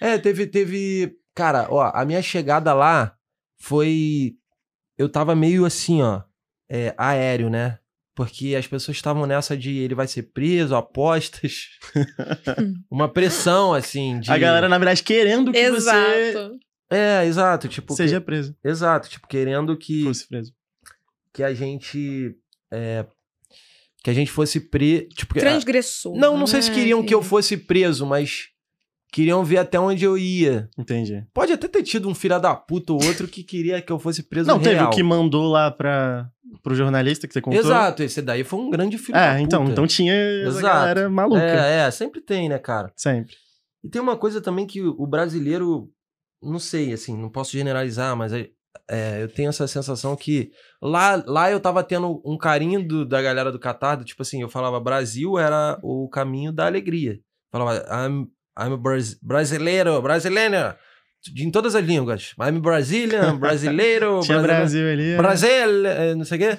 É, teve, teve. Cara, ó, a minha chegada lá foi. Eu tava meio assim, ó, é, aéreo, né? Porque as pessoas estavam nessa de ele vai ser preso, apostas. Uma pressão, assim. De... A galera, na verdade, querendo que exato. você. É, exato. Tipo, Seja que... preso. Exato, tipo, querendo que. Fosse preso. Que a gente. É... Que a gente fosse preso. Tipo, Transgressor. Não, não né? sei se queriam que eu é. fosse preso, mas queriam ver até onde eu ia. Entendi. Pode até ter tido um filho da puta ou outro que queria que eu fosse preso Não, real. teve o que mandou lá pra, pro jornalista que você contou. Exato, esse daí foi um grande filho é, da então, puta. É, então tinha Exato. essa galera maluca. É, é, sempre tem, né, cara? Sempre. E tem uma coisa também que o brasileiro, não sei, assim, não posso generalizar, mas é, é, eu tenho essa sensação que lá, lá eu tava tendo um carinho do, da galera do Catar, tipo assim, eu falava Brasil era o caminho da alegria. Falava, ah, I'm brasileiro, brasileiro. Em todas as línguas. I'm Brazilian, brasileiro. Tinha Brasil ali. Né? Brasil, eh, não sei o quê.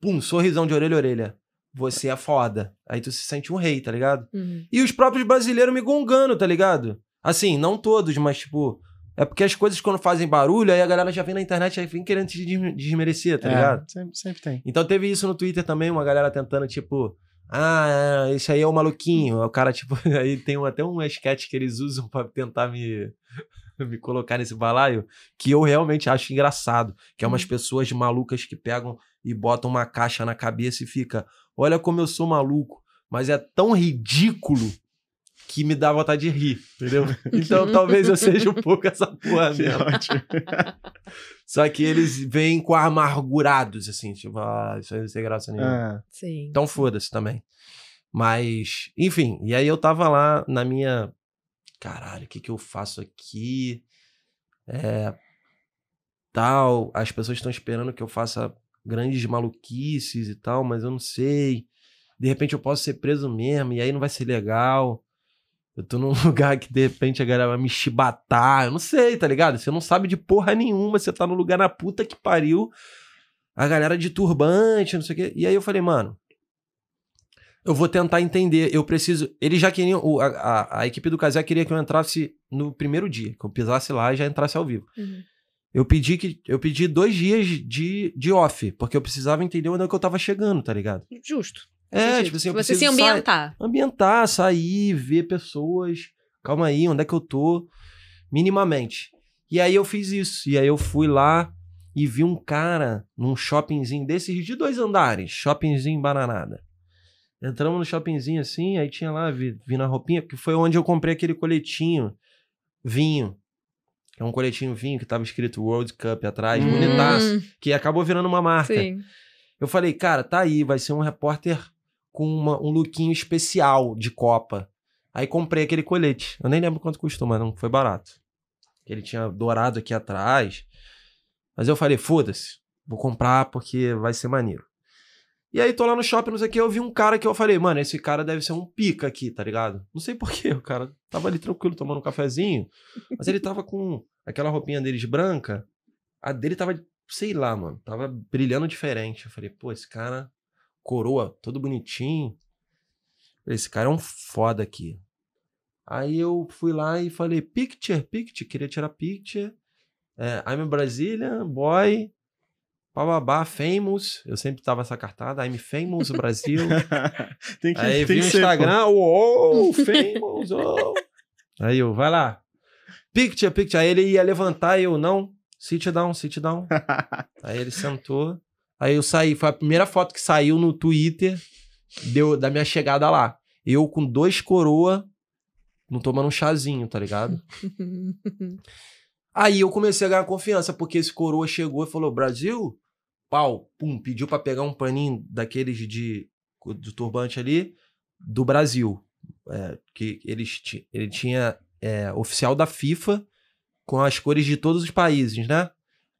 Pum, sorrisão de orelha a orelha. Você é foda. Aí tu se sente um rei, tá ligado? Uhum. E os próprios brasileiros me gongando, tá ligado? Assim, não todos, mas tipo. É porque as coisas quando fazem barulho, aí a galera já vem na internet e vem querendo te desmerecer, tá é, ligado? Sempre, sempre tem. Então teve isso no Twitter também, uma galera tentando, tipo, ah, é, esse aí é o maluquinho. É o cara, tipo, aí tem um, até um esquete que eles usam para tentar me, me colocar nesse balaio, que eu realmente acho engraçado. Que é umas uhum. pessoas malucas que pegam e botam uma caixa na cabeça e fica: Olha como eu sou maluco, mas é tão ridículo que me dá vontade de rir, entendeu? Então talvez eu seja um pouco essa porra mesmo. Só que eles vêm com amargurados, assim, tipo, ah, isso aí não tem graça nenhuma. É. Então foda-se também. Mas, enfim, e aí eu tava lá na minha. Caralho, o que que eu faço aqui? É. Tal, as pessoas estão esperando que eu faça grandes maluquices e tal, mas eu não sei. De repente eu posso ser preso mesmo, e aí não vai ser legal. Eu tô num lugar que de repente a galera vai me chibatar. Eu não sei, tá ligado? Você não sabe de porra nenhuma. Você tá num lugar na puta que pariu. A galera de turbante, não sei o quê. E aí eu falei, mano. Eu vou tentar entender. Eu preciso. Eles já queriam. A, a, a equipe do Casé queria que eu entrasse no primeiro dia. Que eu pisasse lá e já entrasse ao vivo. Uhum. Eu pedi que eu pedi dois dias de, de off, porque eu precisava entender onde é que eu tava chegando, tá ligado? Justo. É, sentido. tipo assim, eu Você se ambientar. Sa ambientar, sair, ver pessoas. Calma aí, onde é que eu tô? Minimamente. E aí eu fiz isso. E aí eu fui lá e vi um cara num shoppingzinho desses de dois andares, shoppingzinho bananada. Entramos no shoppingzinho assim, aí tinha lá, vi, vi na roupinha, que foi onde eu comprei aquele coletinho vinho. É um coletinho vinho que tava escrito World Cup atrás, hum. bonitaço, que acabou virando uma marca. Sim. Eu falei, cara, tá aí, vai ser um repórter com uma, um lookinho especial de Copa. Aí comprei aquele colete. Eu nem lembro quanto custou, mas não foi barato. Ele tinha dourado aqui atrás. Mas eu falei, foda-se, vou comprar porque vai ser maneiro. E aí tô lá no shopping, não sei o que, eu vi um cara que eu falei, mano, esse cara deve ser um pica aqui, tá ligado? Não sei porquê, o cara tava ali tranquilo tomando um cafezinho, mas ele tava com aquela roupinha deles branca, a dele tava, sei lá, mano, tava brilhando diferente. Eu falei, pô, esse cara coroa, todo bonitinho. Esse cara é um foda aqui. Aí eu fui lá e falei, picture, picture, queria tirar picture. É, I'm Brasília, boy, bababá, famous. Eu sempre tava essa cartada, I'm famous, Brasil. que, Aí vi o Instagram, uou, famous, oh. Aí eu, vai lá, picture, picture. Aí ele ia levantar e eu, não, sit down, sit down. Aí ele sentou. Aí eu saí, foi a primeira foto que saiu no Twitter deu, da minha chegada lá. Eu com dois coroa, não tomando um chazinho, tá ligado? Aí eu comecei a ganhar confiança, porque esse coroa chegou e falou: Brasil, pau, pum, pediu para pegar um paninho daqueles de do turbante ali, do Brasil. É, que ele tinha é, oficial da FIFA com as cores de todos os países, né?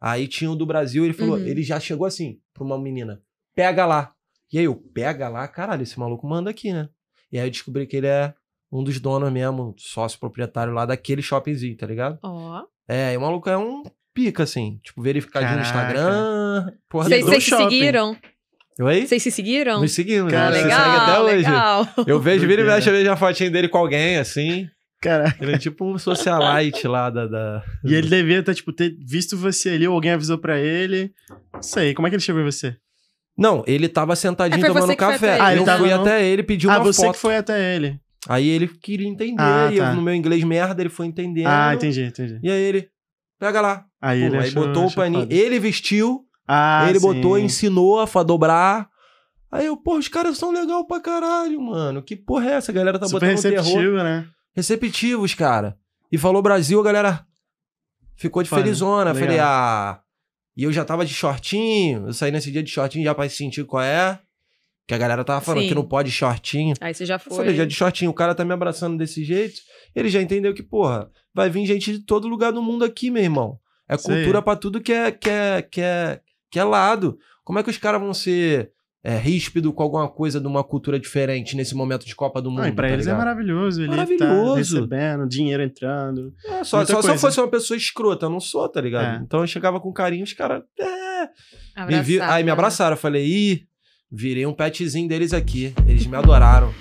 Aí tinha um do Brasil, ele falou, uhum. ele já chegou assim pra uma menina, pega lá. E aí eu, pega lá, caralho, esse maluco manda aqui, né? E aí eu descobri que ele é um dos donos mesmo, sócio proprietário lá daquele shoppingzinho, tá ligado? Ó. Oh. É, e o maluco é um pica, assim, tipo, verificadinho no Instagram. Vocês se seguiram? Oi? Vocês se seguiram? Me seguimos, Cara, né? Legal, Você segue até legal. hoje. Eu vejo, vira e mexe, eu vejo a fotinha dele com alguém, assim. Caraca. Ele é tipo um socialite lá da, da. E ele devia ter tá, tipo, ter visto você ali, ou alguém avisou pra ele. Não sei, como é que ele chegou em você? Não, ele tava sentadinho É, tomando café. Ah, eu tava- fui até ele, pedi uma ah, você foto. que foi até ele. Aí ele queria entender, Ah, e eu, tá. no meu inglês merda, ele foi entendendo. Ah, entendi, entendi. E aí ele, pega lá. Aí Pô, ele aí achou- botou o paninho. foda. Ele vestiu, Ah, ele botou, ensinou a dobrar. Aí eu, pô, os caras são legal pra caralho, mano. Que porra é essa? A galera tá Super botando terror. receptivo, né? receptivos, cara. E falou Brasil, a galera ficou de né? felizona. Né? Falei, ah. E eu já tava de shortinho. Eu saí nesse dia de shortinho já pra sentir qual é. Que a galera tava falando Sim. que não pode shortinho. Aí você já foi. Eu falei, já de shortinho, o cara tá me abraçando desse jeito. Ele já entendeu que, porra, vai vir gente de todo lugar do mundo aqui, meu irmão. É cultura para tudo que é, que, é, que, é, que é lado. Como é que os caras vão ser é, ríspido com alguma coisa de uma cultura diferente nesse momento de Copa do Mundo. Não, pra tá eles é ligado? é maravilhoso. Ele tá maravilhoso. Tá recebendo, dinheiro entrando. É, só, se eu fosse uma pessoa escrota, eu não sou, tá ligado? É. Então eu chegava com carinho, os caras. É, me vi... Aí me abraçaram, né? eu falei, ih, virei um petzinho deles aqui. Eles me adoraram.